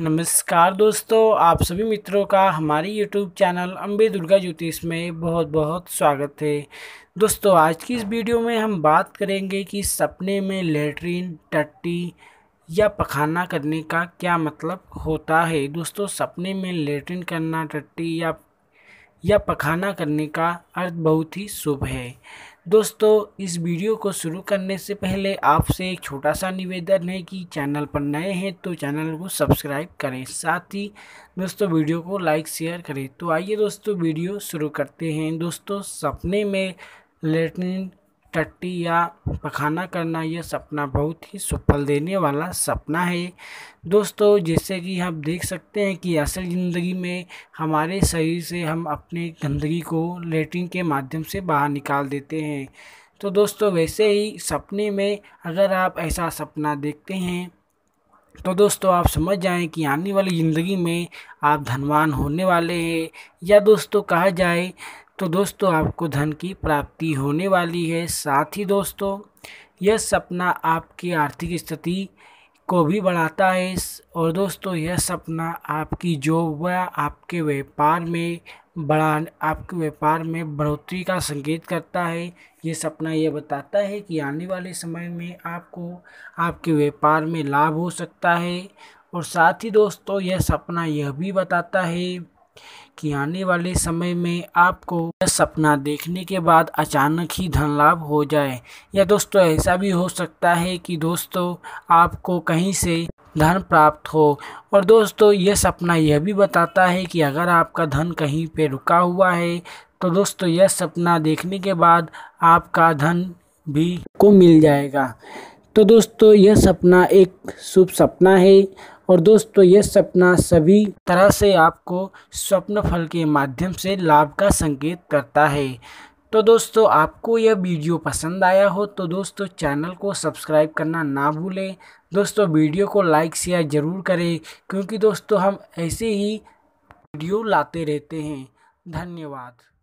नमस्कार दोस्तों आप सभी मित्रों का हमारे यूट्यूब चैनल अम्बे दुर्गा ज्योतिष में बहुत बहुत स्वागत है दोस्तों आज की इस वीडियो में हम बात करेंगे कि सपने में लेटरिन टट्टी या पखाना करने का क्या मतलब होता है दोस्तों सपने में लेटरिन करना टट्टी या या पखाना करने का अर्थ बहुत ही शुभ है दोस्तों इस वीडियो को शुरू करने से पहले आपसे एक छोटा सा निवेदन है कि चैनल पर नए हैं तो चैनल को सब्सक्राइब करें साथ ही दोस्तों वीडियो को लाइक शेयर करें तो आइए दोस्तों वीडियो शुरू करते हैं दोस्तों सपने में लेटरिन टट्टी या पखाना करना यह सपना बहुत ही सफल देने वाला सपना है दोस्तों जैसे कि आप देख सकते हैं कि असल ज़िंदगी में हमारे शरीर से हम अपने गंदगी को लेटरिन के माध्यम से बाहर निकाल देते हैं तो दोस्तों वैसे ही सपने में अगर आप ऐसा सपना देखते हैं तो दोस्तों आप समझ जाएं कि आने वाली ज़िंदगी में आप धनवान होने वाले हैं या दोस्तों कहा जाए तो दोस्तों आपको धन की प्राप्ति होने वाली है साथ ही दोस्तों यह सपना आपकी आर्थिक स्थिति को भी बढ़ाता है और दोस्तों यह सपना आपकी जॉब व आपके व्यापार में बढ़ा आपके व्यापार में बढ़ोतरी का संकेत करता है ये सपना यह बताता है कि आने वाले समय में आपको आपके व्यापार में लाभ हो सकता है और साथ ही दोस्तों यह सपना यह भी बताता है कि आने वाले समय में आपको सपना देखने के बाद अचानक ही धन लाभ हो जाए या दोस्तों ऐसा भी हो सकता है कि दोस्तों आपको कहीं से धन प्राप्त हो और दोस्तों यह सपना यह भी बताता है कि अगर आपका धन कहीं पे रुका हुआ है तो दोस्तों यह सपना देखने के बाद आपका धन भी को मिल जाएगा तो दोस्तों यह सपना एक शुभ सपना है और दोस्तों तो ये सपना सभी तरह से आपको स्वप्न फल के माध्यम से लाभ का संकेत करता है तो दोस्तों आपको यह वीडियो पसंद आया हो तो दोस्तों चैनल को सब्सक्राइब करना ना भूलें दोस्तों वीडियो को लाइक शेयर ज़रूर करें क्योंकि दोस्तों हम ऐसे ही वीडियो लाते रहते हैं धन्यवाद